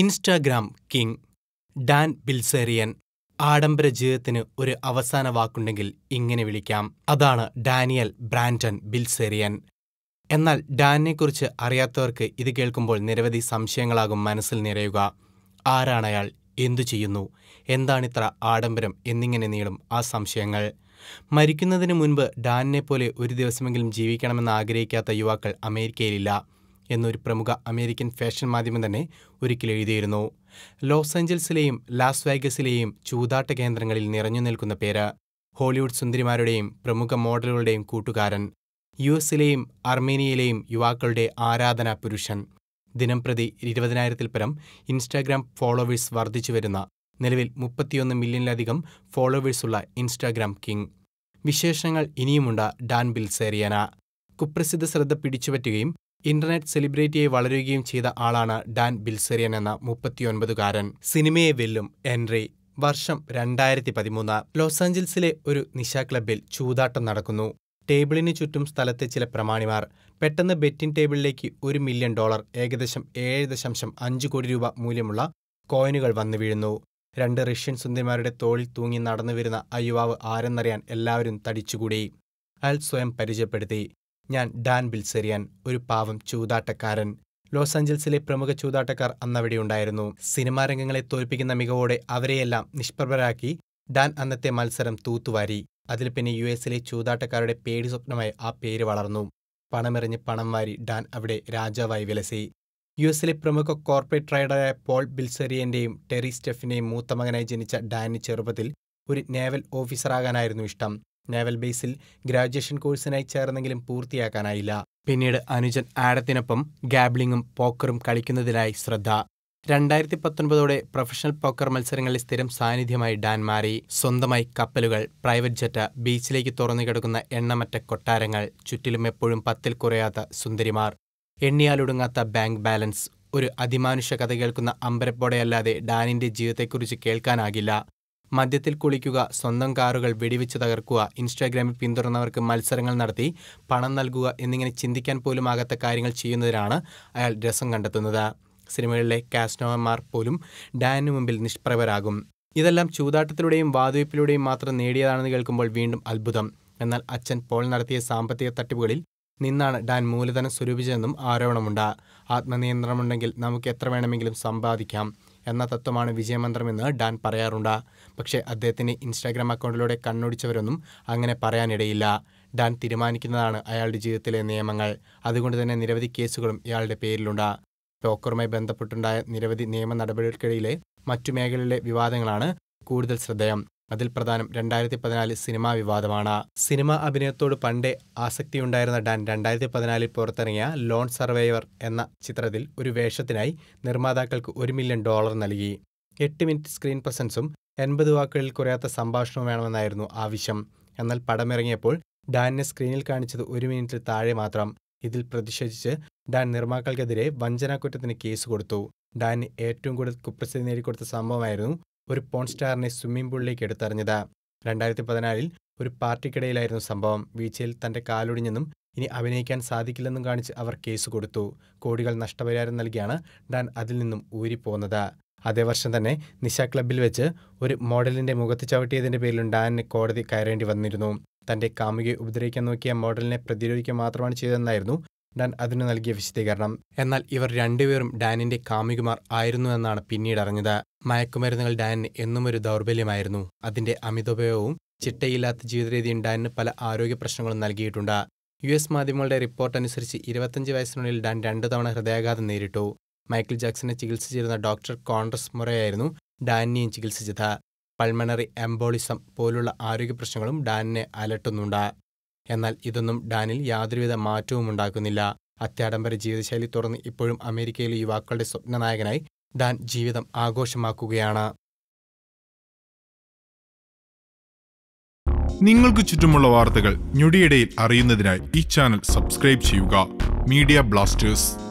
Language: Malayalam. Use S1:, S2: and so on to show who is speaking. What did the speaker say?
S1: ഇൻസ്റ്റാഗ്രാം കിങ് ഡാൻ ബിൽസേറിയൻ ആഡംബര ജീവിതത്തിന് ഒരു അവസാന വാക്കുണ്ടെങ്കിൽ ഇങ്ങനെ വിളിക്കാം അതാണ് ഡാനിയൽ ബ്രാൻഡൻ ബിൽസേറിയൻ എന്നാൽ ഡാനിനെക്കുറിച്ച് അറിയാത്തവർക്ക് ഇത് കേൾക്കുമ്പോൾ നിരവധി സംശയങ്ങളാകും മനസ്സിൽ നിറയുക ആരാണയാൾ എന്തു ചെയ്യുന്നു എന്താണിത്ര ആഡംബരം എന്നിങ്ങനെ നീളും ആ സംശയങ്ങൾ മരിക്കുന്നതിന് മുൻപ് ഡാനിനെ പോലെ ഒരു ദിവസമെങ്കിലും ജീവിക്കണമെന്ന് ആഗ്രഹിക്കാത്ത യുവാക്കൾ അമേരിക്കയിലില്ല എന്നൊരു പ്രമുഖ അമേരിക്കൻ ഫാഷൻ മാധ്യമം തന്നെ ഒരിക്കൽ എഴുതിയിരുന്നു ലോസ് ഏഞ്ചൽസിലെയും ലാസ് വേഗസിലെയും ചൂതാട്ട കേന്ദ്രങ്ങളിൽ നിറഞ്ഞു നിൽക്കുന്ന പേര് ഹോളിവുഡ് സുന്ദരിമാരുടെയും പ്രമുഖ മോഡലുകളുടെയും കൂട്ടുകാരൻ യു എസിലെയും അർമേനിയയിലെയും യുവാക്കളുടെ ആരാധനാ പുരുഷൻ ദിനംപ്രതി ഇരുപതിനായിരത്തിൽ പരം ഇൻസ്റ്റാഗ്രാം ഫോളോവേഴ്സ് വരുന്ന നിലവിൽ മുപ്പത്തിയൊന്ന് മില്യണിലധികം ഫോളോവേഴ്സുള്ള ഇൻസ്റ്റാഗ്രാം കിങ് വിശേഷങ്ങൾ ഇനിയുമുണ്ട് ഡാൻ ബിൽസേറിയന കുപ്രസിദ്ധ ശ്രദ്ധ പിടിച്ചുപറ്റുകയും ഇന്റർനെറ്റ് സെലിബ്രിറ്റിയായി വളരുകയും ചെയ്ത ആളാണ് ഡാൻ ബിൽസെറിയൻ എന്ന മുപ്പത്തിയൊൻപതുകാരൻ സിനിമയെ വെല്ലും എൻറി വർഷം രണ്ടായിരത്തി പതിമൂന്ന് ലോസ് ആഞ്ചൽസിലെ ഒരു നിശാ ക്ലബ്ബിൽ ചൂതാട്ടം നടക്കുന്നു ടേബിളിന് ചുറ്റും സ്ഥലത്തെ ചില പ്രമാണിമാർ പെട്ടെന്ന് ബെറ്റിംഗ് ടേബിളിലേക്ക് ഒരു മില്യൺ ഡോളർ ഏകദേശം ഏഴ് ദശാംശം അഞ്ച് കോടി രൂപ മൂല്യമുള്ള കോയിനുകൾ വന്നു വീഴുന്നു രണ്ട് റഷ്യൻ സുന്ദരിമാരുടെ തോളിൽ തൂങ്ങി നടന്നു വരുന്ന ആ യുവാവ് ആരെന്നറിയാൻ എല്ലാവരും തടിച്ചുകൂടി അയാൾ സ്വയം പരിചയപ്പെടുത്തി ഞാൻ ഡാൻ ബിൽസെറിയൻ ഒരു പാവം ചൂതാട്ടക്കാരൻ ലോസ് ആഞ്ചൽസിലെ പ്രമുഖ ചൂതാട്ടക്കാർ അന്നവിടെ ഉണ്ടായിരുന്നു സിനിമാ രംഗങ്ങളെ തോൽപ്പിക്കുന്ന മികവോടെ അവരെയെല്ലാം നിഷ്പ്രഭരാക്കി ഡാൻ അന്നത്തെ മത്സരം തൂത്തുവാരി അതിൽ പിന്നെ യു എസിലെ ചൂതാട്ടക്കാരുടെ പേടി സ്വപ്നമായി ആ പേര് വളർന്നു പണമെറിഞ്ഞ് പണം വാരി ഡാൻ അവിടെ രാജാവായി വിലസി യു എസിലെ പ്രമുഖ കോർപ്പറേറ്റ് ട്രേഡറായ പോൾ ബിൽസെറിയന്റെയും ടെറി സ്റ്റെഫിനെയും മൂത്ത മകനായി ജനിച്ച ഡാനിന് ചെറുപ്പത്തിൽ ഒരു നേവൽ ഓഫീസറാകാനായിരുന്നു ഇഷ്ടം നേവൽ ബേസിൽ ഗ്രാജുവേഷൻ കോഴ്സിനായി ചേർന്നെങ്കിലും പൂർത്തിയാക്കാനായില്ല പിന്നീട് അനുജൻ ആഡത്തിനൊപ്പം ഗാബ്ലിങ്ങും പോക്കറും കളിക്കുന്നതിനായി ശ്രദ്ധ രണ്ടായിരത്തി പത്തൊൻപതോടെ പ്രൊഫഷണൽ പോക്കർ മത്സരങ്ങളിൽ സ്ഥിരം സാന്നിധ്യമായി ഡാൻ മാറി സ്വന്തമായി കപ്പലുകൾ പ്രൈവറ്റ് ജെറ്റ് ബീച്ചിലേക്ക് തുറന്നു കിടക്കുന്ന എണ്ണമറ്റ കൊട്ടാരങ്ങൾ ചുറ്റിലും എപ്പോഴും പത്തിൽ കുറയാത്ത സുന്ദരിമാർ എണ്ണിയാലൊടുങ്ങാത്ത ബാങ്ക് ബാലൻസ് ഒരു അതിമാനുഷ കഥ കേൾക്കുന്ന അമ്പരപ്പോടെയല്ലാതെ ഡാനിന്റെ ജീവിതത്തെക്കുറിച്ച് കേൾക്കാനാകില്ല മദ്യത്തിൽ കുളിക്കുക സ്വന്തം കാറുകൾ വെടിവെച്ച് തകർക്കുക ഇൻസ്റ്റാഗ്രാമിൽ പിന്തുടർന്നവർക്ക് മത്സരങ്ങൾ നടത്തി പണം നൽകുക എന്നിങ്ങനെ ചിന്തിക്കാൻ പോലും ആകാത്ത കാര്യങ്ങൾ ചെയ്യുന്നതിനാണ് അയാൾ രസം കണ്ടെത്തുന്നത് സിനിമകളിലെ കാസ്നോമാർ പോലും ഡാനിന് മുമ്പിൽ നിഷ്പ്രഭരാകും ഇതെല്ലാം ചൂതാട്ടത്തിലൂടെയും വാതുവയ്പ്പിലൂടെയും മാത്രം നേടിയതാണെന്ന് കേൾക്കുമ്പോൾ വീണ്ടും അത്ഭുതം എന്നാൽ അച്ഛൻ പോൾ നടത്തിയ സാമ്പത്തിക തട്ടിപ്പുകളിൽ നിന്നാണ് ഡാൻ മൂലധനം സ്വരൂപിച്ചതെന്നും ആരോപണമുണ്ട് ആത്മനിയന്ത്രണമുണ്ടെങ്കിൽ നമുക്ക് എത്ര വേണമെങ്കിലും സമ്പാദിക്കാം എന്ന തത്വമാണ് വിജയമന്ത്രമെന്ന് ഡാൻ പറയാറുണ്ട് പക്ഷേ അദ്ദേഹത്തിൻ്റെ ഇൻസ്റ്റാഗ്രാം അക്കൗണ്ടിലൂടെ കണ്ണോടിച്ചവരൊന്നും അങ്ങനെ പറയാനിടയില്ല ഡാൻ തീരുമാനിക്കുന്നതാണ് അയാളുടെ ജീവിതത്തിലെ നിയമങ്ങൾ അതുകൊണ്ട് തന്നെ നിരവധി കേസുകളും ഇയാളുടെ പേരിലുണ്ട് സ്റ്റോക്കറുമായി ബന്ധപ്പെട്ടുണ്ടായ നിരവധി നിയമ നടപടികൾക്കിടയിലെ മറ്റു മേഖലയിലെ വിവാദങ്ങളാണ് കൂടുതൽ ശ്രദ്ധേയം അതിൽ പ്രധാനം രണ്ടായിരത്തി പതിനാല് സിനിമാ വിവാദമാണ് സിനിമാ അഭിനയത്തോട് പണ്ടേ ഉണ്ടായിരുന്ന ഡാൻ രണ്ടായിരത്തി പതിനാലിൽ പുറത്തിറങ്ങിയ ലോൺ സർവൈവർ എന്ന ചിത്രത്തിൽ ഒരു വേഷത്തിനായി നിർമ്മാതാക്കൾക്ക് ഒരു മില്യൺ ഡോളർ നൽകി എട്ട് മിനിറ്റ് സ്ക്രീൻ പ്രസൻസും എൺപത് വാക്കുകളിൽ കുറയാത്ത സംഭാഷണവും വേണമെന്നായിരുന്നു ആവശ്യം എന്നാൽ പടമിറങ്ങിയപ്പോൾ ഡാനിനെ സ്ക്രീനിൽ കാണിച്ചത് ഒരു മിനിറ്റിൽ താഴെ മാത്രം ഇതിൽ പ്രതിഷേധിച്ച് ഡാൻ നിർമ്മാക്കൾക്കെതിരെ വഞ്ചനാക്കുറ്റത്തിന് കേസ് കൊടുത്തു ഡാൻ ഏറ്റവും കൂടുതൽ കുപ്രസിദ്ധി നേടിക്കൊടുത്ത സംഭവമായിരുന്നു ഒരു പോൺ സ്റ്റാറിനെ സ്വിമ്മിംഗ് പൂളിലേക്ക് എടുത്തറിഞ്ഞത് രണ്ടായിരത്തി പതിനാലിൽ ഒരു പാർട്ടിക്കിടയിലായിരുന്നു സംഭവം വീഴ്ചയിൽ തന്റെ കാലൊടിഞ്ഞെന്നും ഇനി അഭിനയിക്കാൻ സാധിക്കില്ലെന്നും കാണിച്ച് അവർ കേസ് കൊടുത്തു കോടികൾ നഷ്ടപരിഹാരം നൽകിയാണ് ഡാൻ അതിൽ നിന്നും ഊരിപ്പോന്നത് അതേ വർഷം തന്നെ നിശ ക്ലബ്ബിൽ വെച്ച് ഒരു മോഡലിന്റെ മുഖത്ത് ചവിട്ടിയതിന്റെ പേരിലും ഡാനിന് കോടതി കയറേണ്ടി വന്നിരുന്നു തന്റെ കാമുകിയെ ഉപദ്രവിക്കാൻ നോക്കിയ മോഡലിനെ പ്രതിരോധിക്കുക മാത്രമാണ് ചെയ്തതെന്നായിരുന്നു ഡാൻ അതിന് നൽകിയ വിശദീകരണം എന്നാൽ ഇവർ രണ്ടുപേരും ഡാനിന്റെ കാമികുമാർ ആയിരുന്നു എന്നാണ് പിന്നീട് അറിഞ്ഞത് മയക്കുമരുന്നുകൾ ഡാനിന് എന്നും ഒരു ദൗർബല്യമായിരുന്നു അതിന്റെ അമിതോപയോഗവും ചിട്ടയില്ലാത്ത ജീവിതരീതിയും ഡാനിന് പല ആരോഗ്യ പ്രശ്നങ്ങളും നൽകിയിട്ടുണ്ട് യു എസ് മാധ്യമങ്ങളുടെ റിപ്പോർട്ട് അനുസരിച്ച് ഇരുപത്തഞ്ച് വയസ്സിനുള്ളിൽ ഡാൻ രണ്ടു തവണ ഹൃദയാഘാതം നേരിട്ടു മൈക്കിൾ ജാക്സനെ ചികിത്സിച്ചിരുന്ന ഡോക്ടർ കോൺട്രസ് മുറയായിരുന്നു ഡാനിനെയും ചികിത്സിച്ചത് പൾമണറി എംബോളിസം പോലുള്ള ആരോഗ്യപ്രശ്നങ്ങളും ഡാനിനെ അലട്ടുന്നുണ്ട് എന്നാൽ ഇതൊന്നും ഡാനിൽ യാതൊരുവിധ മാറ്റവും ഉണ്ടാക്കുന്നില്ല അത്യാഡംബര ജീവിതശൈലി തുറന്ന് ഇപ്പോഴും അമേരിക്കയിലെ യുവാക്കളുടെ സ്വപ്നനായകനായി ഡാൻ ജീവിതം ആഘോഷമാക്കുകയാണ് നിങ്ങൾക്ക് ചുറ്റുമുള്ള വാർത്തകൾ ഞൊടിയിടയിൽ അറിയുന്നതിനായി ഈ ചാനൽ സബ്സ്ക്രൈബ് ചെയ്യുക മീഡിയ ബ്ലാസ്റ്റേഴ്സ്